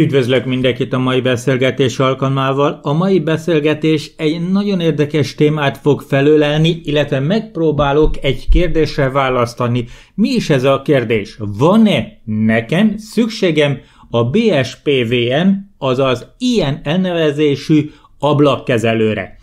Üdvözlök mindenkit a mai beszélgetés alkalmával. A mai beszélgetés egy nagyon érdekes témát fog felölelni, illetve megpróbálok egy kérdésre választani. Mi is ez a kérdés? Van-e nekem szükségem a BSPVM, azaz ilyen elnevezésű ablakkezelőre?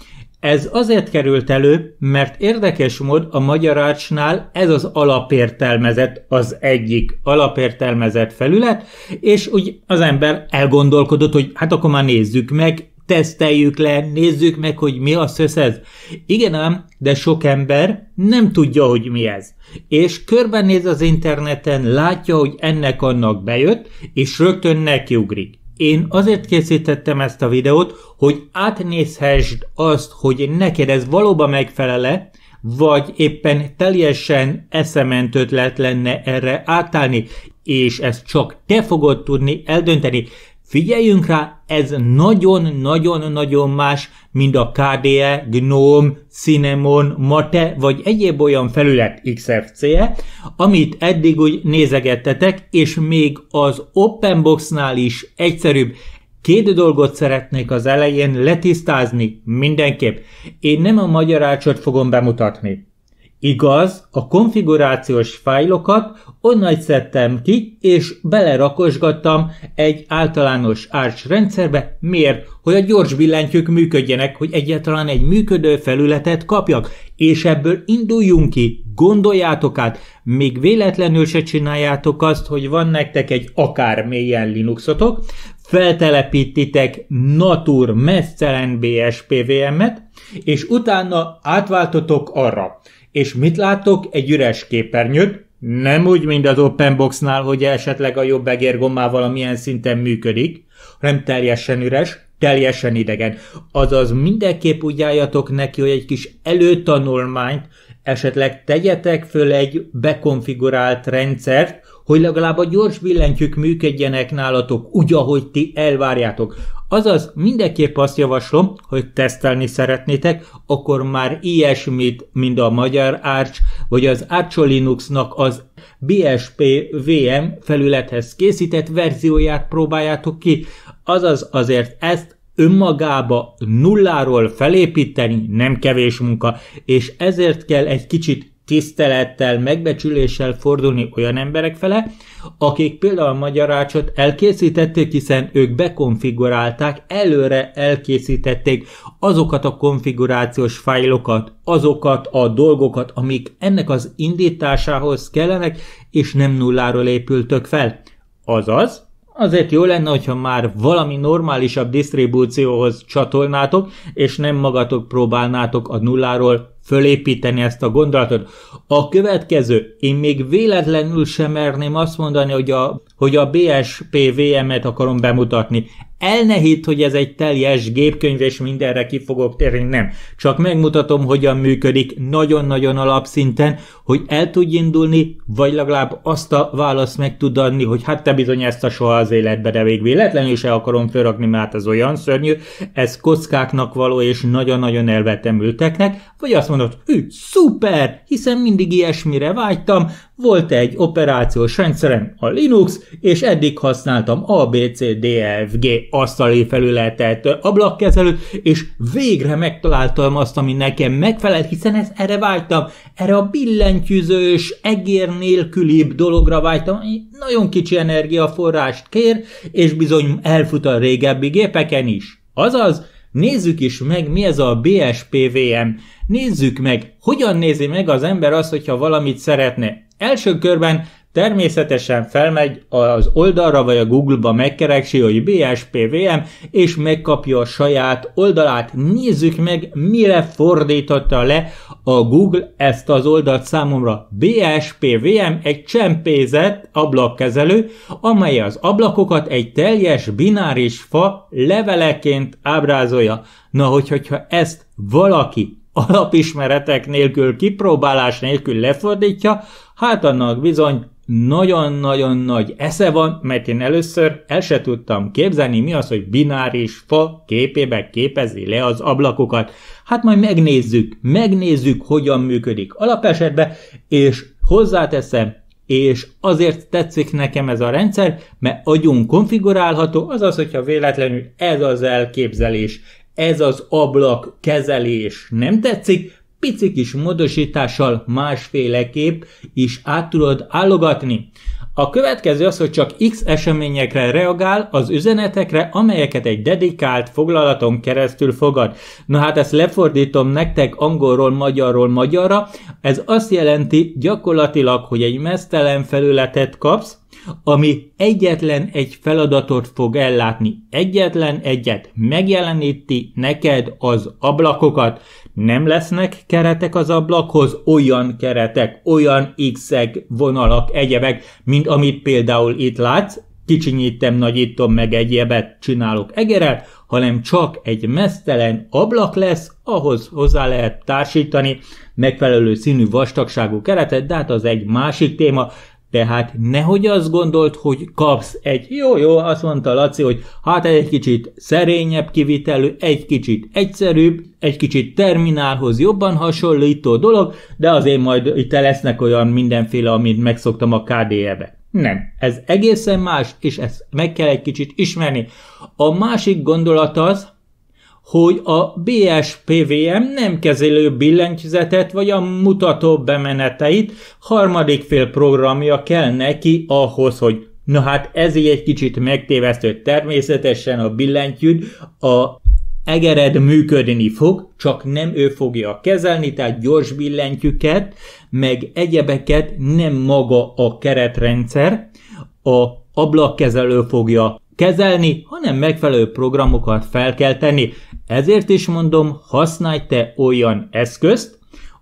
Ez azért került elő, mert érdekes mód a magyar ácsnál ez az alapértelmezett az egyik alapértelmezett felület, és úgy az ember elgondolkodott, hogy hát akkor már nézzük meg, teszteljük le, nézzük meg, hogy mi a ez. Igen ám, de sok ember nem tudja, hogy mi ez. És körbenéz az interneten, látja, hogy ennek-annak bejött, és rögtön nekiugrik. Én azért készítettem ezt a videót, hogy átnézhessd azt, hogy neked ez valóban megfelele, vagy éppen teljesen eszement ötlet lenne erre átállni, és ezt csak te fogod tudni eldönteni, Figyeljünk rá, ez nagyon-nagyon-nagyon más, mint a KDE, GNOME, Cinnamon, Mate vagy egyéb olyan felület XFCE, amit eddig úgy nézegettetek, és még az Openbox-nál is egyszerűbb. Két dolgot szeretnék az elején letisztázni mindenképp. Én nem a magyarácsot fogom bemutatni. Igaz, a konfigurációs fájlokat onnan szedtem ki, és belerakosgattam egy általános Arch rendszerbe. Miért? Hogy a gyors billentyűk működjenek, hogy egyáltalán egy működő felületet kapjak. És ebből induljunk ki, gondoljátok át, még véletlenül se csináljátok azt, hogy van nektek egy akár mélyen Linuxotok, feltelepítitek Natur messzelen BSPVM-et, és utána átváltotok arra – és mit látok? Egy üres képernyőt, nem úgy, mint az boxnál, hogy esetleg a jobb egérgommával valamilyen szinten működik, hanem teljesen üres, teljesen idegen. Azaz mindenképp úgy álljatok neki, hogy egy kis előtanulmányt, esetleg tegyetek föl egy bekonfigurált rendszert, hogy legalább a gyors billentyűk működjenek nálatok, úgy, ahogy ti elvárjátok. Azaz mindenképp azt javaslom, hogy tesztelni szeretnétek, akkor már ilyesmit, mint a Magyar Arch, vagy az Arch Linuxnak az BSP VM felülethez készített verzióját próbáljátok ki, azaz azért ezt önmagába nulláról felépíteni nem kevés munka, és ezért kell egy kicsit tisztelettel, megbecsüléssel fordulni olyan emberek fele, akik például a magyarácsot elkészítették, hiszen ők bekonfigurálták, előre elkészítették azokat a konfigurációs fájlokat, azokat a dolgokat, amik ennek az indításához kellenek, és nem nulláról épültök fel. Azaz, Azért jó lenne, hogyha már valami normálisabb disztribúcióhoz csatolnátok, és nem magatok próbálnátok a nulláról fölépíteni ezt a gondolatot. A következő, én még véletlenül sem merném azt mondani, hogy a, hogy a BSPVM-et akarom bemutatni. hitt, hogy ez egy teljes gépkönyv, és mindenre ki fogok térni, nem. Csak megmutatom, hogyan működik nagyon-nagyon alapszinten, hogy el tudj indulni, vagy legalább azt a választ meg tud adni, hogy hát te bizony ezt a soha az életbe, de még véletlenül se akarom fölrakni, mert hát ez olyan szörnyű, ez kockáknak való, és nagyon-nagyon elvetemülteknek, vagy azt mondott, hű, szuper, hiszen mindig ilyesmire vágytam, volt egy operációs rendszerem, a Linux, és eddig használtam ABCDFG asztali felületet, ablakkezelőt, és végre megtaláltam azt, ami nekem megfelel, hiszen ez erre vágytam, erre a billentyűzős, egér nélkülibb dologra vágytam, nagyon kicsi energiaforrást kér, és bizony elfut a régebbi gépeken is. Azaz, Nézzük is meg, mi ez a BSPVM. Nézzük meg, hogyan nézi meg az ember azt, hogyha valamit szeretne. Első körben Természetesen felmegy az oldalra vagy a Google-ba megkeresi, hogy BSPVM, és megkapja a saját oldalát. Nézzük meg, mire fordította le a Google ezt az oldalt számomra. BSPVM egy csempézett ablakkezelő, amely az ablakokat egy teljes bináris fa leveleként ábrázolja. Na, hogyha ezt valaki alapismeretek nélkül, kipróbálás nélkül lefordítja, hát annak bizony nagyon-nagyon nagy esze van, mert én először el se tudtam képzelni, mi az, hogy bináris fa képébe képezi le az ablakokat. Hát majd megnézzük, megnézzük, hogyan működik alapesetben, és hozzáteszem, és azért tetszik nekem ez a rendszer, mert agyunk konfigurálható, azaz, hogyha véletlenül ez az elképzelés, ez az ablak kezelés nem tetszik, pici kis módosítással másféleképp is át tudod állogatni. A következő az, hogy csak X eseményekre reagál az üzenetekre, amelyeket egy dedikált foglalaton keresztül fogad. Na hát ezt lefordítom nektek angolról magyarról magyarra. Ez azt jelenti gyakorlatilag, hogy egy mesztelen felületet kapsz, ami egyetlen egy feladatot fog ellátni, egyetlen egyet megjeleníti neked az ablakokat. Nem lesznek keretek az ablakhoz, olyan keretek, olyan x-ek, vonalak, egyebek, mint amit például itt látsz, kicsinyítem, nagyítom, meg egyebet csinálok egeret, hanem csak egy mesztelen ablak lesz, ahhoz hozzá lehet társítani megfelelő színű vastagságú keretet, de hát az egy másik téma, tehát nehogy azt gondolt, hogy kapsz egy, jó-jó, azt mondta Laci, hogy hát egy kicsit szerényebb kivitelű, egy kicsit egyszerűbb, egy kicsit terminálhoz jobban hasonlító dolog, de azért majd itt lesznek olyan mindenféle, amit megszoktam a KDE-be. Nem, ez egészen más, és ezt meg kell egy kicsit ismerni. A másik gondolat az, hogy a BSPVM nem kezelő billentyűzetet vagy a mutató bemeneteit harmadik fél programja kell neki ahhoz, hogy Na hát ez így egy kicsit megtévesztő. Természetesen a billentyűd a egered működni fog, csak nem ő fogja kezelni, tehát gyors billentyűket, meg egyebeket nem maga a keretrendszer, a ablakkezelő fogja kezelni, hanem megfelelő programokat fel kell tenni. Ezért is mondom, használj te olyan eszközt,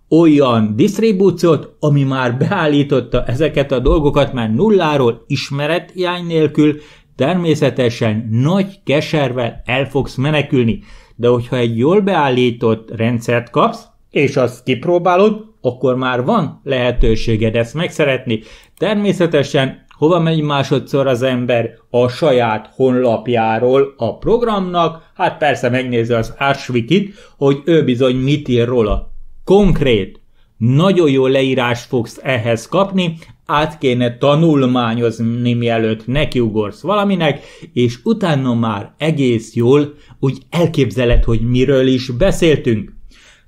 olyan disztribúciót, ami már beállította ezeket a dolgokat már nulláról ismeret jány nélkül, természetesen nagy keservel el fogsz menekülni. De hogyha egy jól beállított rendszert kapsz, és azt kipróbálod, akkor már van lehetőséged ezt megszeretni. Természetesen Hova megy másodszor az ember? A saját honlapjáról a programnak, hát persze megnézi az Ashwikit, hogy ő bizony mit ír róla. Konkrét, nagyon jó leírás fogsz ehhez kapni, át kéne tanulmányozni, mielőtt nekiugorsz valaminek, és utána már egész jól úgy elképzeled, hogy miről is beszéltünk.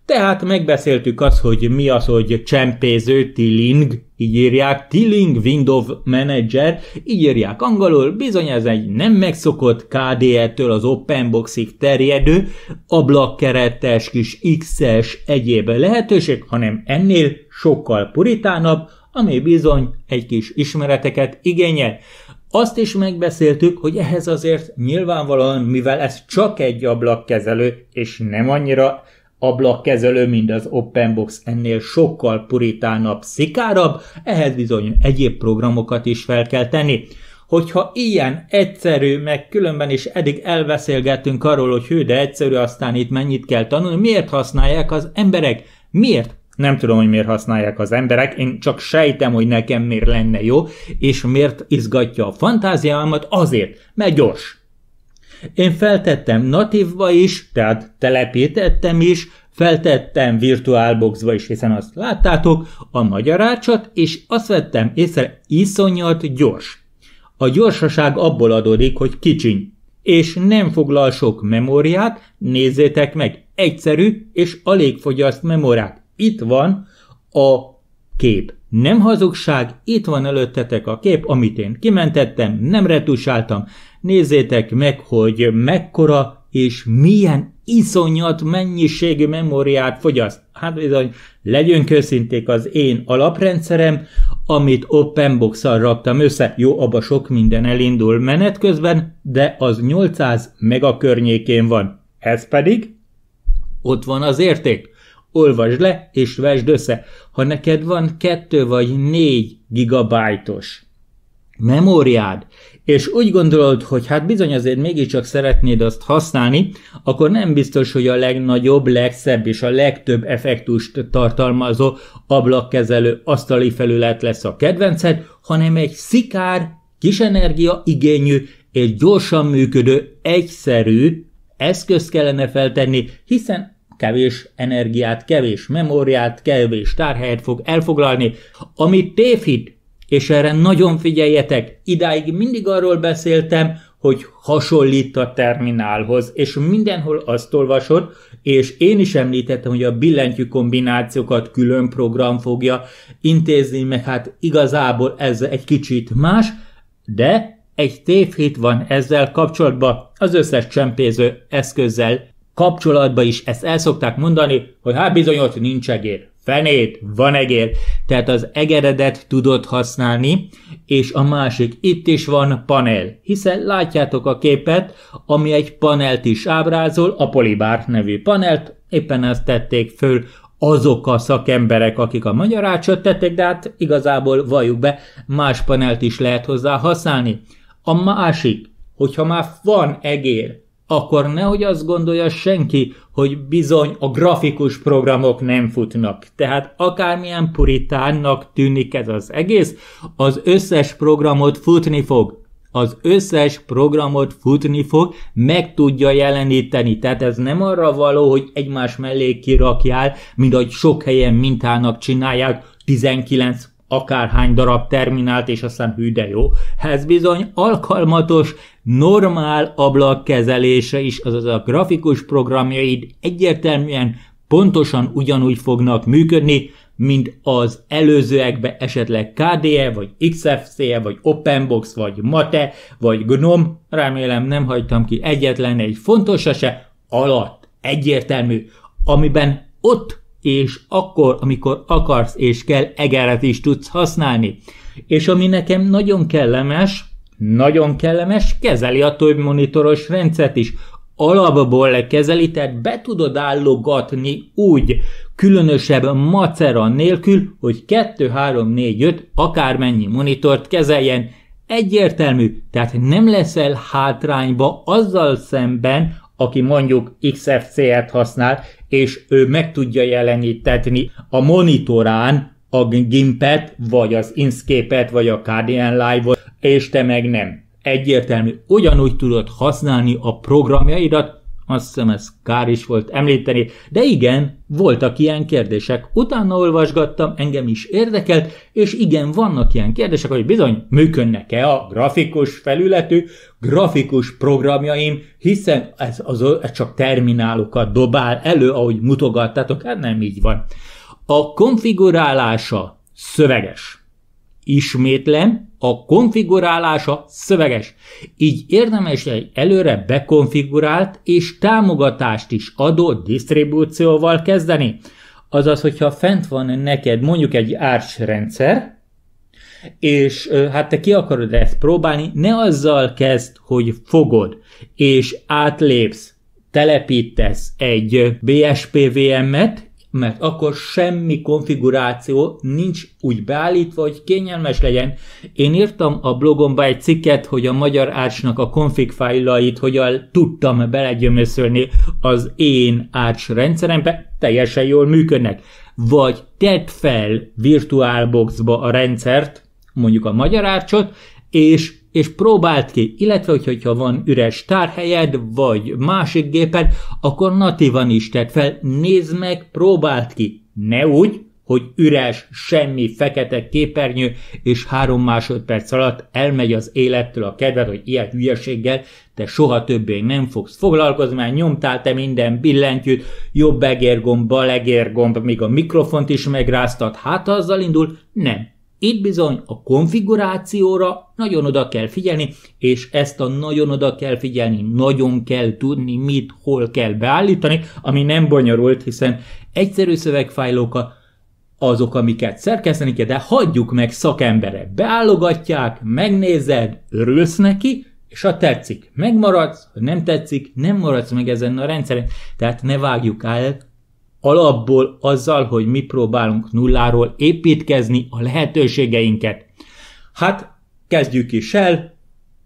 Tehát megbeszéltük azt, hogy mi az, hogy csempéző, tilling, így írják, "Tilling window manager, így írják angolul, bizony ez egy nem megszokott KDE-től az OpenBoxig terjedő, ablakkeretes kis X-es egyéb lehetőség, hanem ennél sokkal puritánabb, ami bizony egy kis ismereteket igényel. Azt is megbeszéltük, hogy ehhez azért nyilvánvalóan, mivel ez csak egy ablakkezelő, és nem annyira Ablakkezelő, mint az OpenBox ennél sokkal puritánabb, szikárabb, ehhez bizony egyéb programokat is fel kell tenni. Hogyha ilyen egyszerű, meg különben is eddig elbeszélgettünk arról, hogy hő, de egyszerű, aztán itt mennyit kell tanulni, miért használják az emberek? Miért? Nem tudom, hogy miért használják az emberek, én csak sejtem, hogy nekem miért lenne jó, és miért izgatja a fantáziámat, azért, mert gyors, én feltettem natívba is, tehát telepítettem is, feltettem virtuálboxba is, hiszen azt láttátok, a magyarácsot, és azt vettem észre, iszonyat gyors. A gyorsaság abból adódik, hogy kicsiny, és nem foglal sok memóriát, nézzétek meg, egyszerű és alig fogyaszt memóriát. Itt van a kép. Nem hazugság, itt van előttetek a kép, amit én kimentettem, nem retusáltam, Nézzétek meg, hogy mekkora és milyen iszonyat mennyiségű memóriát fogyaszt. Hát bizony, legyünk őszinték az én alaprendszerem, amit openbox raktam össze. Jó, abba sok minden elindul menet közben, de az 800 mega környékén van. Ez pedig? Ott van az érték. Olvasd le és vesd össze. Ha neked van kettő vagy négy gigabájtos memóriád, és úgy gondolod, hogy hát bizony azért mégiscsak szeretnéd azt használni, akkor nem biztos, hogy a legnagyobb, legszebb és a legtöbb effektust tartalmazó ablakkezelő asztali felület lesz a kedvenced, hanem egy szikár, kis energia igényű és gyorsan működő, egyszerű eszközt kellene feltenni, hiszen kevés energiát, kevés memóriát, kevés tárhelyet fog elfoglalni, ami tévhit, és erre nagyon figyeljetek, idáig mindig arról beszéltem, hogy hasonlít a terminálhoz, és mindenhol azt olvasod, és én is említettem, hogy a billentyű kombinációkat külön program fogja intézni, meg hát igazából ez egy kicsit más, de egy tévhit van ezzel kapcsolatban az összes csempéző eszközzel kapcsolatban is ezt el szokták mondani, hogy hát bizony ott nincs egér fenét, van egér. Tehát az egeredet tudod használni, és a másik, itt is van panel, hiszen látjátok a képet, ami egy panelt is ábrázol, a Polibár nevű panelt, éppen ezt tették föl azok a szakemberek, akik a ácsot tették, de hát igazából valljuk be, más panelt is lehet hozzá használni. A másik, hogyha már van egér, akkor nehogy azt gondolja senki, hogy bizony a grafikus programok nem futnak. Tehát akármilyen puritánnak tűnik ez az egész, az összes programot futni fog. Az összes programot futni fog, meg tudja jeleníteni. Tehát ez nem arra való, hogy egymás mellé kirakjál, mint ahogy sok helyen mintának csinálják 19 akárhány darab terminált, és aztán hű de jó. Ez bizony alkalmatos normál ablakkezelése is, azaz a grafikus programjaid egyértelműen pontosan ugyanúgy fognak működni, mint az előzőekbe esetleg KDE, vagy XFCE, vagy Openbox, vagy Mate, vagy Gnome, remélem nem hagytam ki egyetlen egy fontos se, alatt, egyértelmű, amiben ott és akkor, amikor akarsz és kell, egeret is tudsz használni. És ami nekem nagyon kellemes, nagyon kellemes, kezeli a több monitoros rendszert is. Alapból kezeli, tehát be tudod állogatni úgy, különösebb macera nélkül, hogy 2, 3, 4, 5, akármennyi monitort kezeljen. Egyértelmű, tehát nem leszel hátrányba azzal szemben, aki mondjuk xfc et használ, és ő meg tudja jelenítetni a monitorán a Gimpet, vagy az inscape et vagy a KDN Live-ot, és te meg nem. Egyértelmű, ugyanúgy tudod használni a programjaidat, azt hiszem ez kár is volt említeni, de igen, voltak ilyen kérdések. Utána olvasgattam, engem is érdekelt, és igen, vannak ilyen kérdések, hogy bizony működnek-e a grafikus felületű grafikus programjaim, hiszen ez, az, ez csak terminálokat dobál elő, ahogy mutogattátok, hát nem így van. A konfigurálása szöveges. Ismétlem, a konfigurálása szöveges, így érdemes egy előre bekonfigurált és támogatást is adó disztribúcióval kezdeni. Azaz, hogyha fent van neked mondjuk egy Arch rendszer, és hát te ki akarod ezt próbálni, ne azzal kezd, hogy fogod, és átlépsz, telepítesz egy BSPVM-et, mert akkor semmi konfiguráció nincs úgy beállítva, hogy kényelmes legyen. Én írtam a blogomba egy cikket, hogy a magyar ácsnak a config fájlait hogyan tudtam belegyömöszölni az én ács rendszerembe, teljesen jól működnek. Vagy tedd fel VirtualBoxba a rendszert, mondjuk a magyar ácsot, és és próbáld ki, illetve hogyha van üres tárhelyed, vagy másik géped, akkor natívan is tedd fel, nézd meg, próbáld ki. Ne úgy, hogy üres, semmi fekete képernyő, és három másodperc alatt elmegy az élettől a kedved, hogy ilyen hülyeséggel te soha többé nem fogsz foglalkozni, mert nyomtál te minden billentyűt, jobb egérgomb, bal egérgomb, még a mikrofont is megráztat, hát azzal indul, nem, itt bizony a konfigurációra nagyon oda kell figyelni, és ezt a nagyon oda kell figyelni, nagyon kell tudni, mit, hol kell beállítani, ami nem bonyolult, hiszen egyszerű szövegfájlókat azok, amiket szerkeszteni kell, de hagyjuk meg szakemberek. Beállogatják, megnézed, örülsz neki, és ha tetszik, megmaradsz, ha nem tetszik, nem maradsz meg ezen a rendszeren. Tehát ne vágjuk el alapból azzal, hogy mi próbálunk nulláról építkezni a lehetőségeinket. Hát kezdjük is el,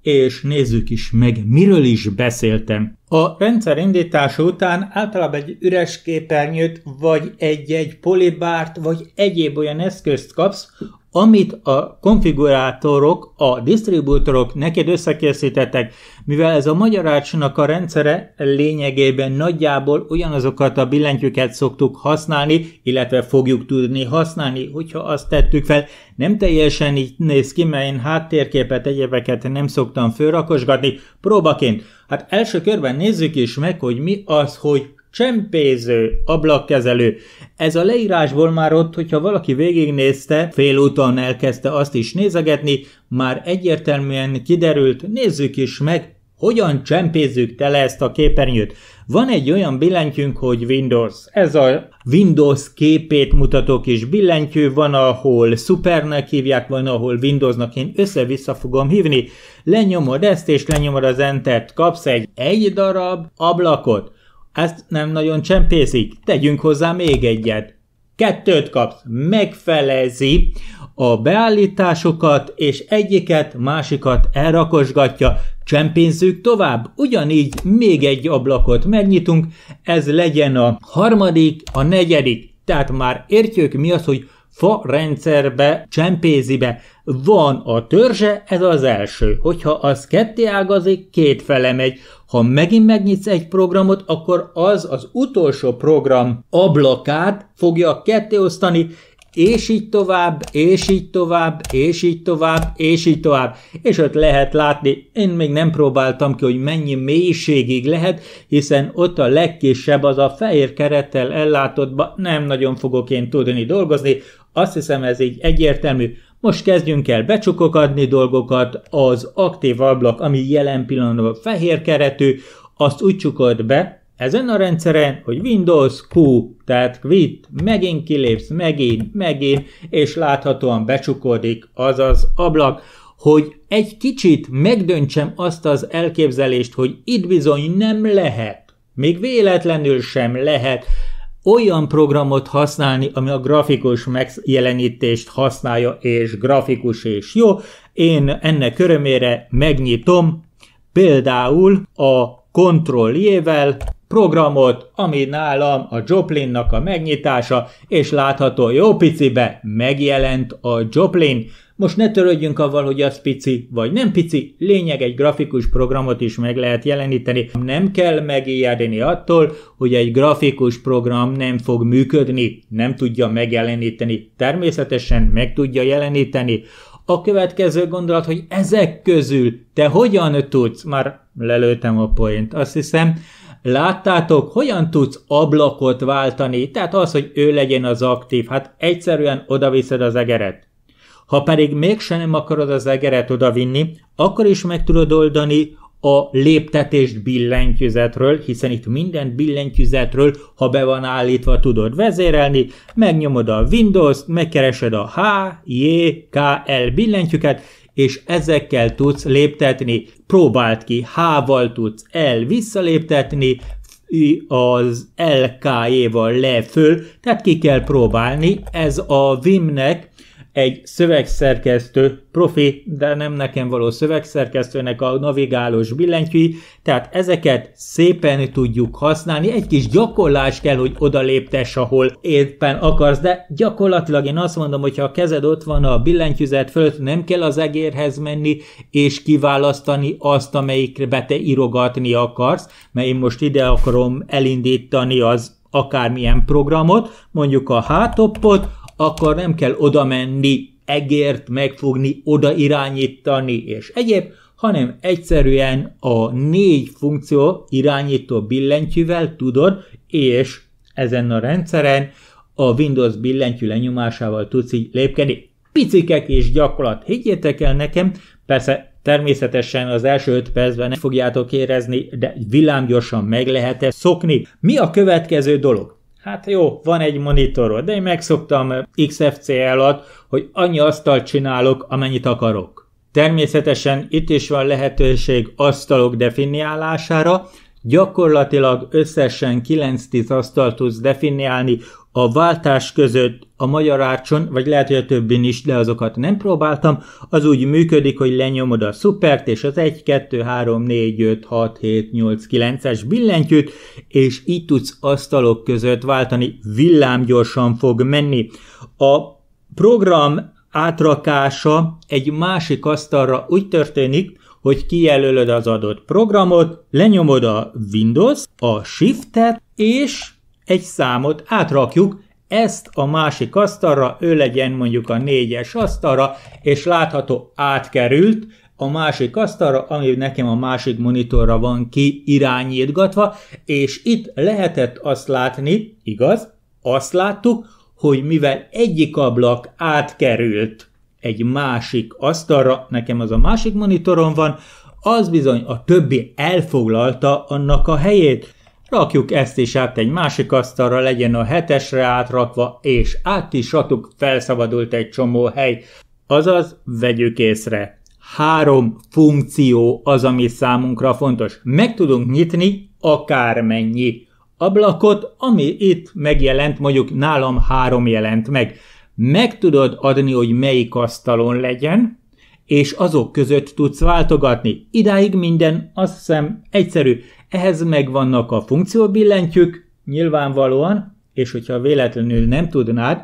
és nézzük is meg, miről is beszéltem. A rendszer indítása után általában egy üres képernyőt, vagy egy-egy polibárt, vagy egyéb olyan eszközt kapsz, amit a konfigurátorok, a disztribútorok neked összekészítettek, mivel ez a magyarácsnak a rendszere lényegében nagyjából ugyanazokat a billentyűket szoktuk használni, illetve fogjuk tudni használni, hogyha azt tettük fel. Nem teljesen így néz ki, mert én háttérképet, egyebeket nem szoktam fölrakosgatni próbaként. Hát első körben nézzük is meg, hogy mi az, hogy Csempéző, ablakkezelő. Ez a leírásból már ott, hogyha valaki végignézte, félúton elkezdte azt is nézegetni, már egyértelműen kiderült, nézzük is meg, hogyan csempézzük tele ezt a képernyőt. Van egy olyan billentyűnk, hogy Windows. Ez a Windows képét mutató kis billentyű, van ahol Supernek hívják, van ahol Windowsnak, én össze-vissza fogom hívni. Lenyomod ezt és lenyomod az Entert, kapsz egy egy darab ablakot. Ezt nem nagyon csempészik, tegyünk hozzá még egyet. Kettőt kapsz, megfelezi a beállításokat, és egyiket, másikat elrakosgatja, csempénzzük tovább. Ugyanígy még egy ablakot megnyitunk, ez legyen a harmadik, a negyedik. Tehát már értjük mi az, hogy fa rendszerbe csempézibe. Van a törzse, ez az első. Hogyha az ketté ágazik, két fele megy. Ha megint megnyitsz egy programot, akkor az az utolsó program ablakát fogja kettéosztani, és így tovább, és így tovább, és így tovább, és így tovább. És ott lehet látni, én még nem próbáltam ki, hogy mennyi mélységig lehet, hiszen ott a legkisebb az a fehér kerettel ellátottba nem nagyon fogok én tudni dolgozni, azt hiszem ez így egyértelmű. Most kezdjünk el becsukokadni dolgokat, az aktív ablak, ami jelen pillanatban fehér keretű, azt úgy csukod be, ezen a rendszeren, hogy Windows Q, tehát quit, megint kilépsz, megint, megint, és láthatóan becsukodik az az ablak, hogy egy kicsit megdöntsem azt az elképzelést, hogy itt bizony nem lehet, még véletlenül sem lehet olyan programot használni, ami a grafikus megjelenítést használja, és grafikus és jó. Én ennek örömére megnyitom például a ctrl J-vel programot, ami nálam a Joplinnak a megnyitása, és látható jó picibe megjelent a Joplin. Most ne törődjünk avval, hogy az pici vagy nem pici, lényeg egy grafikus programot is meg lehet jeleníteni. Nem kell megijedni attól, hogy egy grafikus program nem fog működni, nem tudja megjeleníteni. Természetesen meg tudja jeleníteni. A következő gondolat, hogy ezek közül te hogyan tudsz, már lelőttem a point, azt hiszem, láttátok, hogyan tudsz ablakot váltani, tehát az, hogy ő legyen az aktív, hát egyszerűen odaviszed az egeret. Ha pedig mégsem nem akarod az egeret odavinni, akkor is meg tudod oldani, a léptetést billentyűzetről, hiszen itt mindent billentyűzetről, ha be van állítva, tudod vezérelni, megnyomod a Windows-t, megkeresed a H, J, e K, L billentyűket, és ezekkel tudsz léptetni. Próbált ki, H-val tudsz L visszaléptetni, az LKJ-val le föl, tehát ki kell próbálni, ez a Vimnek egy szövegszerkesztő, profi, de nem nekem való szövegszerkesztőnek a navigálós billentyűi, tehát ezeket szépen tudjuk használni, egy kis gyakorlás kell, hogy odaléptes, ahol éppen akarsz, de gyakorlatilag én azt mondom, hogy ha a kezed ott van a billentyűzet fölött, nem kell az egérhez menni, és kiválasztani azt, amelyikbe te irogatni akarsz, mert én most ide akarom elindítani az akármilyen programot, mondjuk a hátoppot, akkor nem kell oda menni, egért megfogni, oda irányítani és egyéb, hanem egyszerűen a négy funkció irányító billentyűvel tudod, és ezen a rendszeren a Windows billentyű lenyomásával tudsz így lépkedni. Picikek és gyakorlat, higgyétek el nekem, persze természetesen az első 5 percben nem fogjátok érezni, de villámgyorsan meg lehet -e szokni. Mi a következő dolog? Hát jó, van egy monitorod, de én megszoktam xfc alatt, hogy annyi asztalt csinálok, amennyit akarok. Természetesen itt is van lehetőség asztalok definiálására, Gyakorlatilag összesen 9-10 asztalt tudsz definiálni a váltás között a magyar árcson, vagy lehet, hogy a többin is, de azokat nem próbáltam, az úgy működik, hogy lenyomod a szupert, és az 1, 2, 3, 4, 5, 6, 7, 8, 9-es billentyűt, és így tudsz asztalok között váltani, villámgyorsan fog menni. A program átrakása egy másik asztalra úgy történik, hogy kijelölöd az adott programot, lenyomod a Windows, a Shift-et, és egy számot átrakjuk, ezt a másik asztalra, ő legyen mondjuk a négyes asztalra, és látható átkerült a másik asztalra, ami nekem a másik monitorra van ki irányítgatva, és itt lehetett azt látni, igaz? Azt láttuk, hogy mivel egyik ablak átkerült egy másik asztalra, nekem az a másik monitoron van, az bizony a többi elfoglalta annak a helyét. Rakjuk ezt is át egy másik asztalra, legyen a hetesre átrakva, és át is rakjuk, felszabadult egy csomó hely. Azaz, vegyük észre. Három funkció az, ami számunkra fontos. Meg tudunk nyitni akármennyi ablakot, ami itt megjelent, mondjuk nálam három jelent meg meg tudod adni, hogy melyik asztalon legyen, és azok között tudsz váltogatni. Idáig minden, azt hiszem, egyszerű. Ehhez megvannak a funkcióbillentyűk, nyilvánvalóan, és hogyha véletlenül nem tudnád,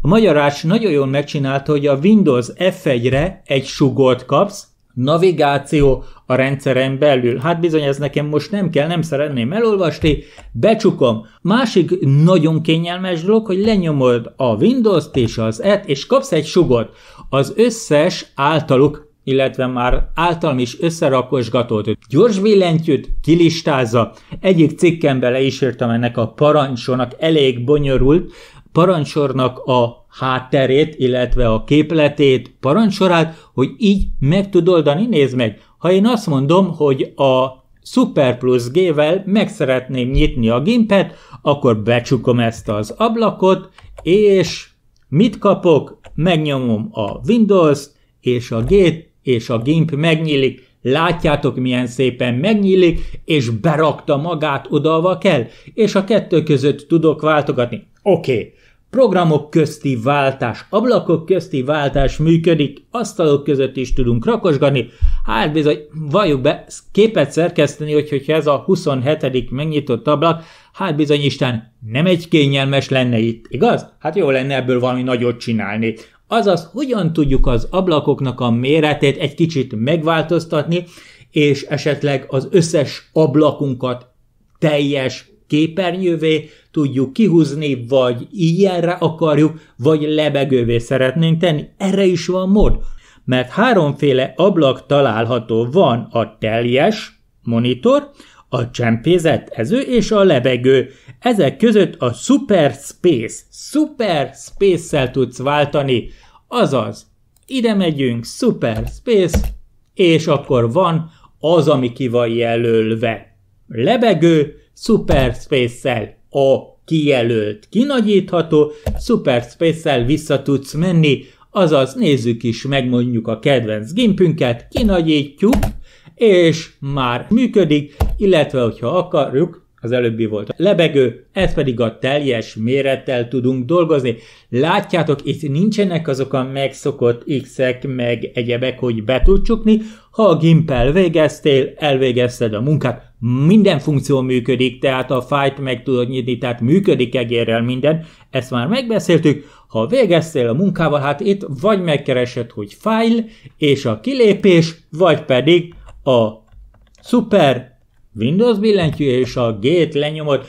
a magyarás nagyon jól megcsinálta, hogy a Windows F1-re egy sugort kapsz, Navigáció a rendszeren belül. Hát bizony ez nekem most nem kell, nem szeretném elolvasni, becsukom. Másik nagyon kényelmes dolog, hogy lenyomod a Windows-t és az et, és kapsz egy sugot. Az összes általuk illetve már általam is összerakosgatott gyors villentyűt kilistázza. Egyik cikkembe le is írtam ennek a parancsonak elég bonyolult parancsornak a hátterét, illetve a képletét, parancsorát, hogy így meg tud oldani, nézd meg. Ha én azt mondom, hogy a Super Plus G-vel meg szeretném nyitni a gimpet, akkor becsukom ezt az ablakot, és mit kapok? Megnyomom a Windows-t, és a G-t, és a gimp megnyílik. Látjátok, milyen szépen megnyílik, és berakta magát oda, kell, és a kettő között tudok váltogatni. Oké, okay. Programok közti váltás, ablakok közti váltás működik, asztalok között is tudunk rakosgani. Hát bizony, valljuk be, képet szerkeszteni, hogy, hogyha ez a 27. megnyitott ablak, hát bizony Isten nem egy kényelmes lenne itt, igaz? Hát jó lenne ebből valami nagyot csinálni. Azaz, hogyan tudjuk az ablakoknak a méretét egy kicsit megváltoztatni, és esetleg az összes ablakunkat teljes képernyővé tudjuk kihúzni, vagy ilyenre akarjuk, vagy lebegővé szeretnénk tenni. Erre is van mód, mert háromféle ablak található van a teljes monitor, a csempézett ező és a lebegő. Ezek között a Super Space, Super Space-szel tudsz váltani, azaz ide megyünk, Super Space, és akkor van az, ami ki van jelölve. Lebegő, Superspace-szel a kijelölt kinagyítható, Superspace-szel vissza tudsz menni, azaz nézzük is meg mondjuk a kedvenc gimpünket, kinagyítjuk, és már működik, illetve hogyha akarjuk, az előbbi volt a lebegő, ez pedig a teljes mérettel tudunk dolgozni. Látjátok, itt nincsenek azok a megszokott x-ek, meg egyebek, hogy be tud csukni. Ha a gimpel végeztél, elvégezted a munkát, minden funkció működik, tehát a fájt meg tudod nyitni, tehát működik egérrel minden, ezt már megbeszéltük, ha végeztél a munkával, hát itt vagy megkeresed, hogy file és a kilépés, vagy pedig a super Windows billentyű és a gét lenyomod,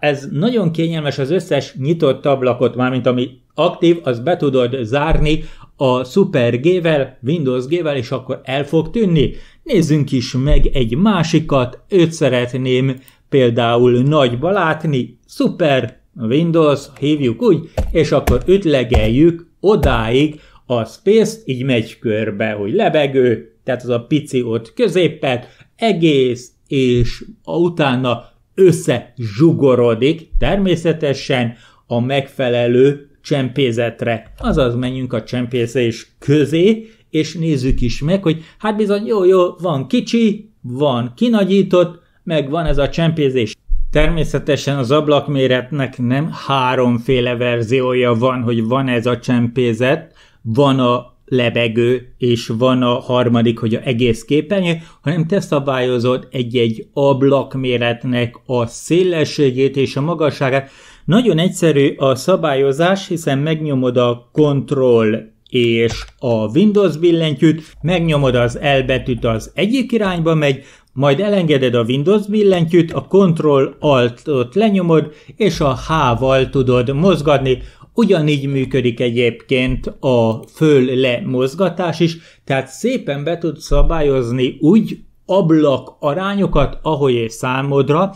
ez nagyon kényelmes az összes nyitott ablakot, mármint ami aktív, az be tudod zárni a Super G-vel, Windows G-vel, és akkor el fog tűnni. Nézzünk is meg egy másikat, őt szeretném például nagyba látni, Super Windows, hívjuk úgy, és akkor ütlegeljük odáig a space így megy körbe, hogy lebegő, tehát az a pici ott középet, egész, és utána összezsugorodik természetesen a megfelelő csempézetre. Azaz menjünk a csempészés közé, és nézzük is meg, hogy hát bizony jó, jó, van kicsi, van kinagyított, meg van ez a csempézés. Természetesen az ablakméretnek nem háromféle verziója van, hogy van ez a csempézet, van a lebegő, és van a harmadik, hogy a egész képernyő, hanem te szabályozod egy-egy ablakméretnek a szélességét és a magasságát, nagyon egyszerű a szabályozás, hiszen megnyomod a Ctrl és a Windows billentyűt, megnyomod az L betűt az egyik irányba megy, majd elengeded a Windows billentyűt, a Ctrl Alt-ot lenyomod, és a H-val tudod mozgatni. Ugyanígy működik egyébként a föl-le mozgatás is, tehát szépen be tud szabályozni úgy ablak arányokat, ahogy számodra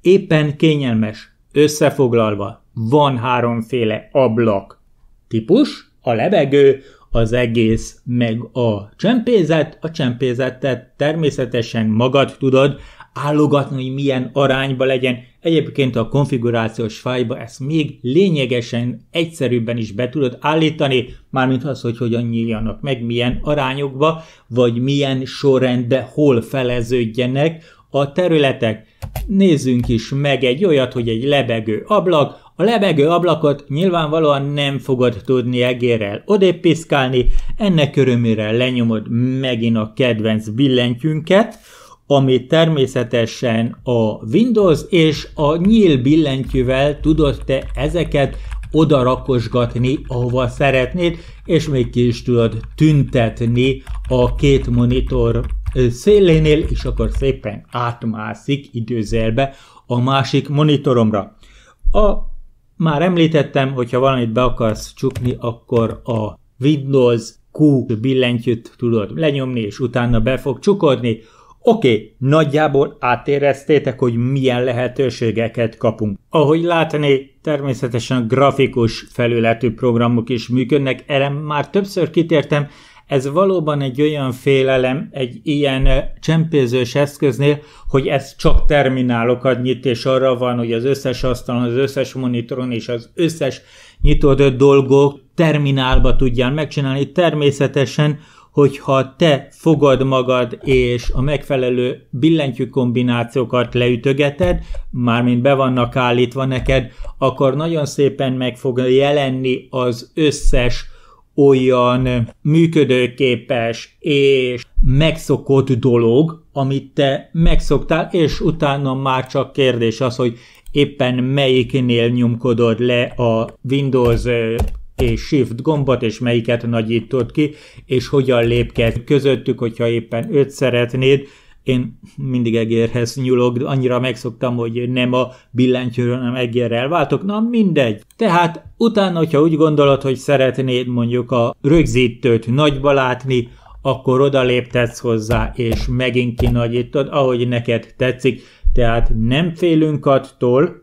éppen kényelmes. Összefoglalva, van háromféle ablak típus, a lebegő, az egész, meg a csempézet. A csempézetet természetesen magad tudod állogatni, hogy milyen arányba legyen. Egyébként a konfigurációs fájba ezt még lényegesen egyszerűbben is be tudod állítani, mármint az, hogy hogyan nyíljanak meg, milyen arányokba, vagy milyen sorrendbe hol feleződjenek a területek. Nézzünk is meg egy olyat, hogy egy lebegő ablak. A lebegő ablakot nyilvánvalóan nem fogod tudni egérrel odébb piszkálni, ennek örömére lenyomod megint a kedvenc billentyünket, ami természetesen a Windows, és a nyíl billentyűvel tudod te ezeket oda rakosgatni, ahova szeretnéd, és még ki is tudod tüntetni a két monitor szélénél, és akkor szépen átmászik időzelbe a másik monitoromra. A, már említettem, hogyha valamit be akarsz csukni, akkor a Windows Q billentyűt tudod lenyomni, és utána be fog csukodni. Oké, okay, nagyjából átéreztétek, hogy milyen lehetőségeket kapunk. Ahogy látni, természetesen grafikus felületű programok is működnek, erre már többször kitértem, ez valóban egy olyan félelem egy ilyen csempézős eszköznél, hogy ez csak terminálokat nyit, és arra van, hogy az összes asztalon, az összes monitoron és az összes nyitott dolgok terminálba tudjál megcsinálni. Természetesen, hogyha te fogad magad és a megfelelő billentyű kombinációkat leütögeted, mármint be vannak állítva neked, akkor nagyon szépen meg fog jelenni az összes olyan működőképes és megszokott dolog, amit te megszoktál, és utána már csak kérdés az, hogy éppen melyiknél nyomkodod le a Windows és Shift gombot, és melyiket nagyítod ki, és hogyan lépked közöttük, hogyha éppen öt szeretnéd, én mindig egérhez nyúlok, annyira megszoktam, hogy nem a billentyűről, hanem egérrel váltok, na mindegy. Tehát utána, hogyha úgy gondolod, hogy szeretnéd mondjuk a rögzítőt nagyba látni, akkor odaléptetsz hozzá, és megint kinagyítod, ahogy neked tetszik. Tehát nem félünk attól,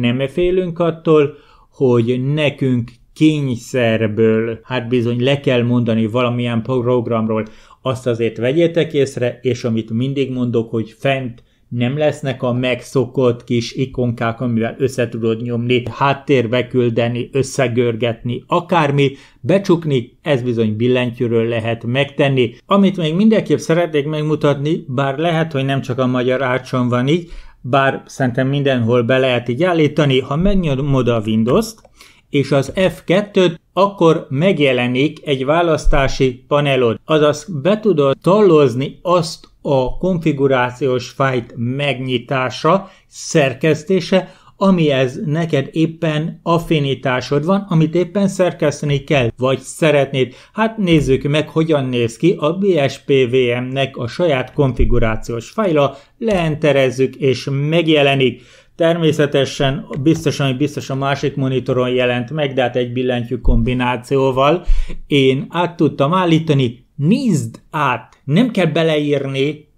nem félünk attól, hogy nekünk kényszerből, hát bizony le kell mondani valamilyen programról, azt azért vegyétek észre, és amit mindig mondok, hogy fent nem lesznek a megszokott kis ikonkák, amivel össze tudod nyomni, háttérbe küldeni, összegörgetni, akármi, becsukni, ez bizony billentyűről lehet megtenni. Amit még mindenképp szeretnék megmutatni, bár lehet, hogy nem csak a magyar árcson van így, bár szerintem mindenhol be lehet így állítani, ha megnyomod a Windows-t, és az F2-t, akkor megjelenik egy választási panelod, azaz be tudod tallozni azt a konfigurációs fájt megnyitása, szerkesztése, amihez neked éppen affinitásod van, amit éppen szerkeszteni kell, vagy szeretnéd. Hát nézzük meg, hogyan néz ki a BSPVM-nek a saját konfigurációs fájla, leenterezzük és megjelenik. Természetesen biztosan, hogy biztos a másik monitoron jelent meg, de hát egy billentyű kombinációval én át tudtam állítani, nézd át, nem kell beleírni,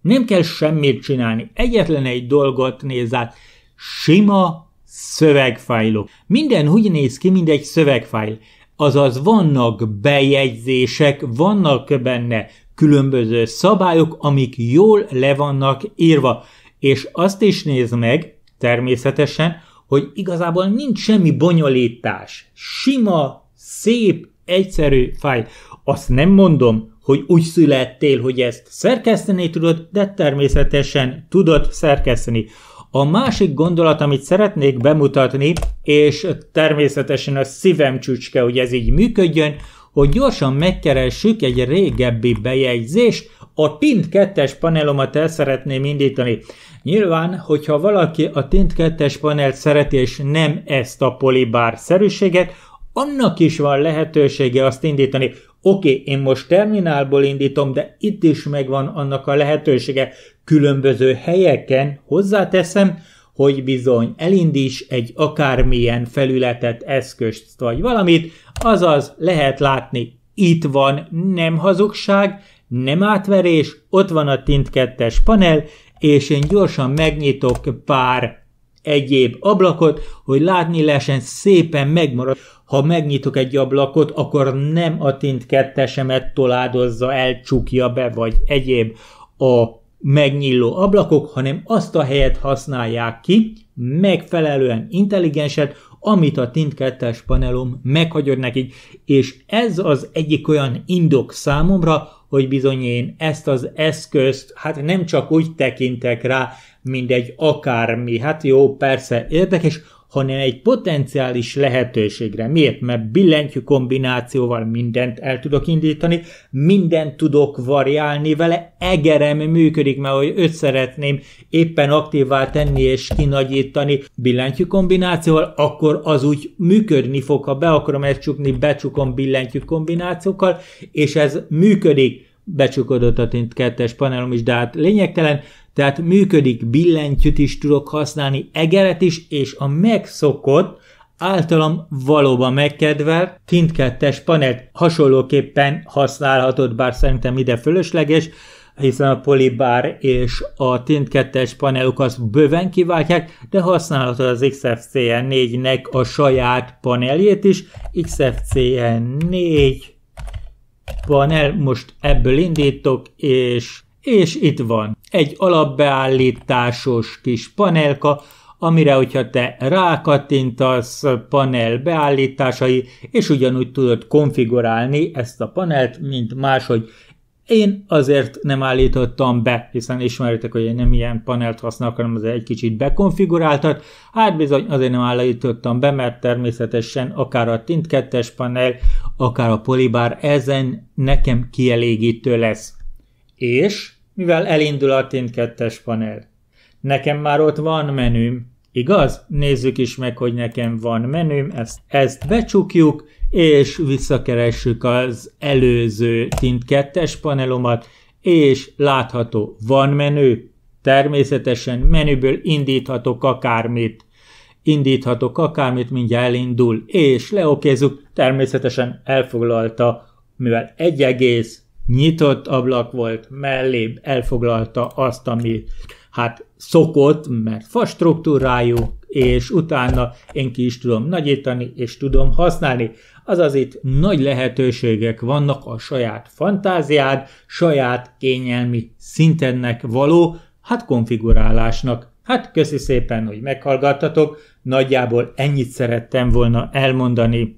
nem kell semmit csinálni, egyetlen egy dolgot nézz át, sima szövegfájlok. Minden úgy néz ki, mint egy szövegfájl. Azaz vannak bejegyzések, vannak benne különböző szabályok, amik jól le vannak írva. És azt is nézd meg, természetesen, hogy igazából nincs semmi bonyolítás. Sima, szép, egyszerű fájl. Azt nem mondom, hogy úgy születtél, hogy ezt szerkeszteni tudod, de természetesen tudod szerkeszteni. A másik gondolat, amit szeretnék bemutatni, és természetesen a szívem csücske, hogy ez így működjön, hogy gyorsan megkeressük egy régebbi bejegyzést, a Pint 2-es panelomat el szeretném indítani. Nyilván, hogyha valaki a tint 2-es panelt szereti és nem ezt a polibár szerűséget, annak is van lehetősége azt indítani. Oké, okay, én most terminálból indítom, de itt is megvan annak a lehetősége. Különböző helyeken hozzáteszem, hogy bizony elindíts egy akármilyen felületet, eszközt vagy valamit, azaz lehet látni, itt van, nem hazugság, nem átverés, ott van a Tint 2-es panel, és én gyorsan megnyitok pár egyéb ablakot, hogy látni lehessen szépen megmarad. Ha megnyitok egy ablakot, akkor nem a tint kettesemet toládozza, elcsukja be, vagy egyéb a megnyíló ablakok, hanem azt a helyet használják ki, megfelelően intelligenset, amit a Tint kettes panelom meghagyod nekik, és ez az egyik olyan indok számomra, hogy bizony én ezt az eszközt, hát nem csak úgy tekintek rá, mint egy akármi. Hát jó, persze, érdekes, hanem egy potenciális lehetőségre. Miért? Mert billentyű kombinációval mindent el tudok indítani, mindent tudok variálni vele, egerem működik, mert hogy őt szeretném éppen aktívvá tenni és kinagyítani billentyű kombinációval, akkor az úgy működni fog, ha be akarom ezt csukni, becsukom billentyű kombinációkkal, és ez működik becsukodott a tint kettes panelom is, de hát lényegtelen, tehát működik, billentyűt is tudok használni, egeret is, és a megszokott, általam valóban megkedvelt tintkettes panelt hasonlóképpen használhatod, bár szerintem ide fölösleges, hiszen a polibár és a tintkettes panelok azt bőven kiváltják, de használhatod az XFCN4-nek a saját paneljét is. XFCN4 panel, most ebből indítok, és és itt van, egy alapbeállításos kis panelka, amire, hogyha te rákattintasz panel beállításai, és ugyanúgy tudod konfigurálni ezt a panelt, mint máshogy. Én azért nem állítottam be, hiszen ismeritek, hogy én nem ilyen panelt használok, hanem azért egy kicsit bekonfiguráltat. Hát bizony azért nem állítottam be, mert természetesen akár a Tint 2 panel, akár a Polybar ezen nekem kielégítő lesz. És mivel elindul a Tint kettes panel. Nekem már ott van menüm, igaz? Nézzük is meg, hogy nekem van menüm, ezt, ezt becsukjuk, és visszakeressük az előző Tint kettes panelomat, és látható, van menü, természetesen menüből indíthatok akármit, indíthatok akármit, mindjárt elindul, és leokézzük, természetesen elfoglalta, mivel egész nyitott ablak volt, mellé elfoglalta azt, ami hát szokott, mert fa struktúrájú, és utána én ki is tudom nagyítani, és tudom használni. Azaz itt nagy lehetőségek vannak a saját fantáziád, saját kényelmi szintennek való, hát konfigurálásnak. Hát köszi szépen, hogy meghallgattatok, nagyjából ennyit szerettem volna elmondani